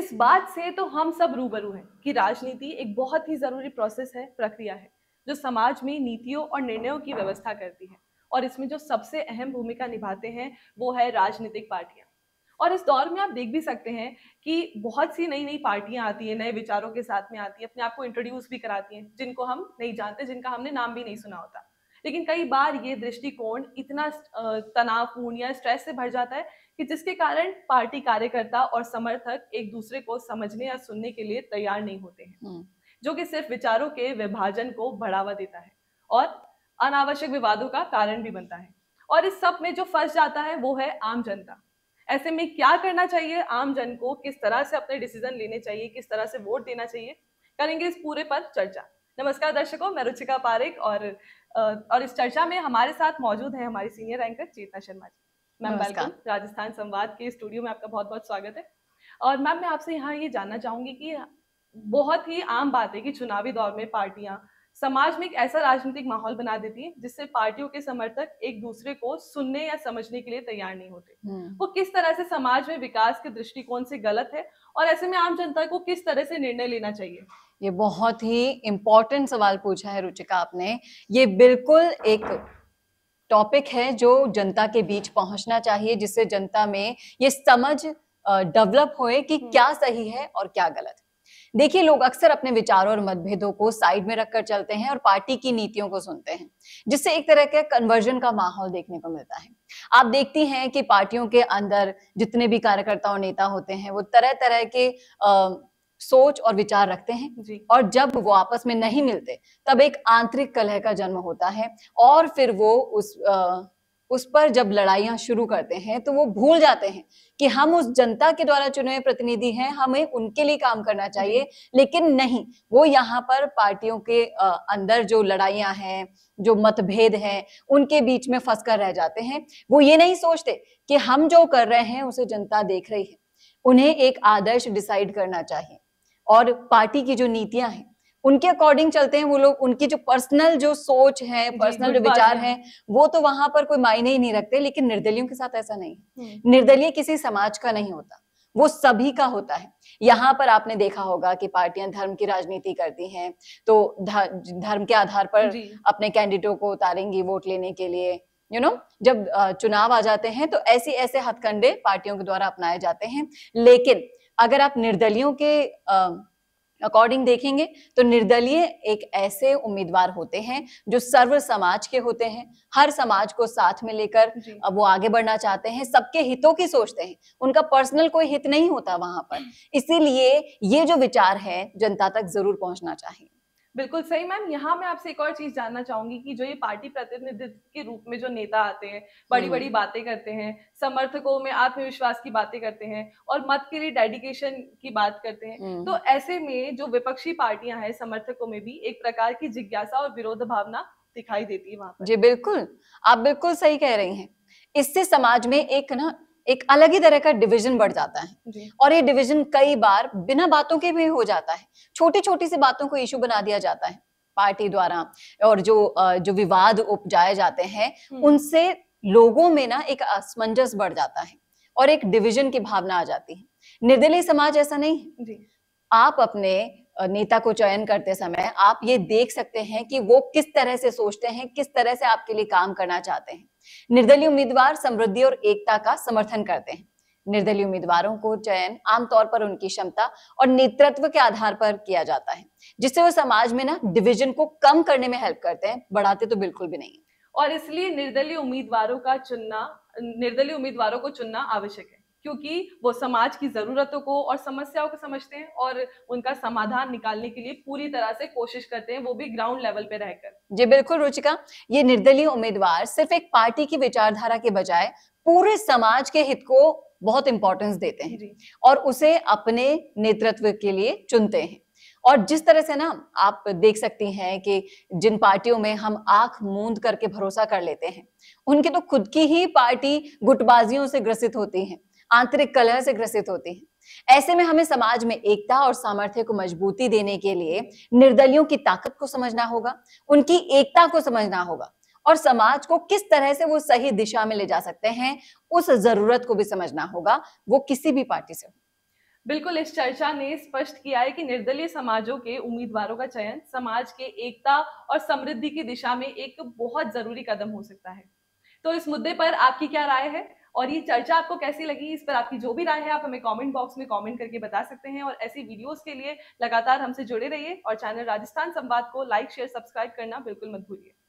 इस बात से तो हम सब रूबरू हैं कि राजनीति एक बहुत ही ज़रूरी प्रोसेस है प्रक्रिया है जो समाज में नीतियों और निर्णयों की व्यवस्था करती है और इसमें जो सबसे अहम भूमिका निभाते हैं वो है राजनीतिक पार्टियां और इस दौर में आप देख भी सकते हैं कि बहुत सी नई नई पार्टियां आती हैं नए विचारों के साथ में आती हैं अपने आप को इंट्रोड्यूस भी कराती हैं जिनको हम नहीं जानते जिनका हमने नाम भी नहीं सुना होता लेकिन कई बार ये दृष्टिकोण इतना तनावपूर्ण या स्ट्रेस से भर जाता है कि जिसके कारण पार्टी कार्यकर्ता और समर्थक एक दूसरे को समझने या सुनने के लिए तैयार नहीं होते हैं हम्म। जो कि सिर्फ विचारों के विभाजन को बढ़ावा देता है और अनावश्यक विवादों का कारण भी बनता है और इस सब में जो फंस जाता है वो है आम जनता ऐसे में क्या करना चाहिए आम जन को किस तरह से अपने डिसीजन लेने चाहिए किस तरह से वोट देना चाहिए करेंगे इस पूरे पर चर्चा नमस्कार दर्शकों मैं रुचिका पारिक और और इस चर्चा में हमारे साथ मौजूद है हमारी senior anchor Chetna Sharma ji ma'am welcome Rajasthan Samvad के स्टूडियो में आपका बहुत बहुत स्वागत है और मैम मैं आपसे यहाँ ये जानना चाहूंगी कि बहुत ही आम बात है कि चुनावी दौर में पार्टियां समाज में एक ऐसा राजनीतिक माहौल बना देती है जिससे पार्टियों के समर्थक एक दूसरे को सुनने या समझने के लिए तैयार नहीं होते हम्म। वो किस तरह से समाज में विकास के दृष्टिकोण से गलत है और ऐसे में आम जनता को किस तरह से निर्णय लेना चाहिए ये बहुत ही इम्पोर्टेंट सवाल पूछा है रुचिका आपने ये बिल्कुल एक टॉपिक है जो जनता के बीच पहुंचना चाहिए जिससे जनता में ये समझ डेवलप होए कि हम्म। क्या सही है और क्या गलत देखिए लोग अक्सर अपने विचारों और मतभेदों को साइड में रखकर चलते हैं और पार्टी की नीतियों को सुनते हैं जिससे एक तरह के कन्वर्जन का माहौल देखने को मिलता है आप देखती हैं कि पार्टियों के अंदर जितने भी कार्यकर्ता और नेता होते हैं वो तरह तरह के आ, सोच और विचार रखते हैं और जब वो आपस में नहीं मिलते तब एक आंतरिक कलह का जन्म होता है और फिर वो उस आ, उस पर जब लड़ाइया शुरू करते हैं तो वो भूल जाते हैं कि हम उस जनता के द्वारा चुने हुए प्रतिनिधि हैं हमें उनके लिए काम करना चाहिए लेकिन नहीं वो यहाँ पर पार्टियों के अंदर जो लड़ाइयां हैं जो मतभेद हैं उनके बीच में फंस कर रह जाते हैं वो ये नहीं सोचते कि हम जो कर रहे हैं उसे जनता देख रही है उन्हें एक आदर्श डिसाइड करना चाहिए और पार्टी की जो नीतियां हैं उनके अकॉर्डिंग चलते हैं वो लोग उनकी जो पर्सनल जो सोच है पर्सनल जो विचार है वो तो वहां पर कोई मायने ही नहीं रखते लेकिन निर्दलियों के साथ ऐसा नहीं हम्म। निर्दलीय किसी समाज का नहीं होता वो सभी का होता है यहाँ पर आपने देखा होगा कि पार्टियां धर्म की राजनीति करती हैं तो धर्म के आधार पर अपने कैंडिडेटों को उतारेंगी वोट लेने के लिए यू you नो know, जब चुनाव आ जाते हैं तो ऐसे ऐसे हथकंडे पार्टियों के द्वारा अपनाए जाते हैं लेकिन अगर आप निर्दलियों के अकॉर्डिंग देखेंगे तो निर्दलीय एक ऐसे उम्मीदवार होते हैं जो सर्व समाज के होते हैं हर समाज को साथ में लेकर वो आगे बढ़ना चाहते हैं सबके हितों की सोचते हैं उनका पर्सनल कोई हित नहीं होता वहां पर हम्म। इसीलिए ये जो विचार है जनता तक जरूर पहुंचना चाहिए बिल्कुल सही मैम यहाँ मैं आपसे एक और चीज जानना चाहूंगी कि जो ये पार्टी प्रतिनिधित्व के रूप में जो नेता आते हैं बड़ी बड़ी हम्म। बातें करते हैं समर्थकों में आत्मविश्वास की बातें करते हैं और मत के लिए डेडिकेशन की बात करते हैं हम्म। तो ऐसे में जो विपक्षी पार्टियां हैं समर्थकों में भी एक प्रकार की जिज्ञासा और विरोध भावना दिखाई देती है वहां जी बिल्कुल आप बिल्कुल सही कह रही हैं इससे समाज में एक ना एक अलग ही तरह का डिविजन बढ़ जाता है और ये डिविजन कई बार बिना बातों के भी हो जाता है छोटी छोटी सी बातों को इशू बना दिया जाता है पार्टी द्वारा और जो जो विवाद उपजाए जाते हैं हम्म। उनसे लोगों में ना एक असमंजस बढ़ जाता है और एक डिविजन की भावना आ जाती है निर्दलीय समाज ऐसा नहीं आप अपने नेता को चयन करते समय आप ये देख सकते हैं कि वो किस तरह से सोचते हैं किस तरह से आपके लिए काम करना चाहते हैं निर्दलीय उम्मीदवार समृद्धि और एकता का समर्थन करते हैं निर्दलीय उम्मीदवारों को चयन आमतौर पर उनकी क्षमता और नेतृत्व के आधार पर किया जाता है जिससे वो समाज में ना डिविजन को कम करने में हेल्प करते हैं बढ़ाते तो बिल्कुल भी नहीं और इसलिए निर्दलीय उम्मीदवारों का चुनना निर्दलीय उम्मीदवारों को चुनना आवश्यक है क्योंकि वो समाज की ज़रूरतों को और समस्याओं को समझते हैं और उनका समाधान निकालने के लिए पूरी तरह से कोशिश करते हैं वो भी ग्राउंड लेवल पे रहकर जी बिल्कुल रुचिका ये निर्दलीय उम्मीदवार सिर्फ एक पार्टी की विचारधारा के बजाय पूरे समाज के हित को बहुत इंपॉर्टेंस देते हैं और उसे अपने नेतृत्व के लिए चुनते हैं और जिस तरह से ना आप देख सकती हैं कि जिन पार्टियों में हम आंख मूंद करके भरोसा कर लेते हैं उनकी तो खुद की ही पार्टी गुटबाजियों से ग्रसित होती है आंतरिक कलह से ग्रसित होती है ऐसे में हमें समाज में एकता और सामर्थ्य को मजबूती देने के लिए निर्दलियों की ताकत को समझना होगा उनकी एकता को समझना होगा और समाज को किस तरह से वो सही दिशा में ले जा सकते हैं उस जरूरत को भी समझना होगा वो किसी भी पार्टी से बिल्कुल इस चर्चा ने स्पष्ट किया है कि निर्दलीय समाजों के उम्मीदवारों का चयन समाज के एकता और समृद्धि की दिशा में एक बहुत जरूरी कदम हो सकता है तो इस मुद्दे पर आपकी क्या राय है और ये चर्चा आपको कैसी लगी इस पर आपकी जो भी राय है आप हमें कमेंट बॉक्स में कमेंट करके बता सकते हैं और ऐसी वीडियोस के लिए लगातार हमसे जुड़े रहिए और चैनल राजस्थान संवाद को लाइक शेयर सब्सक्राइब करना बिल्कुल मत भूलिए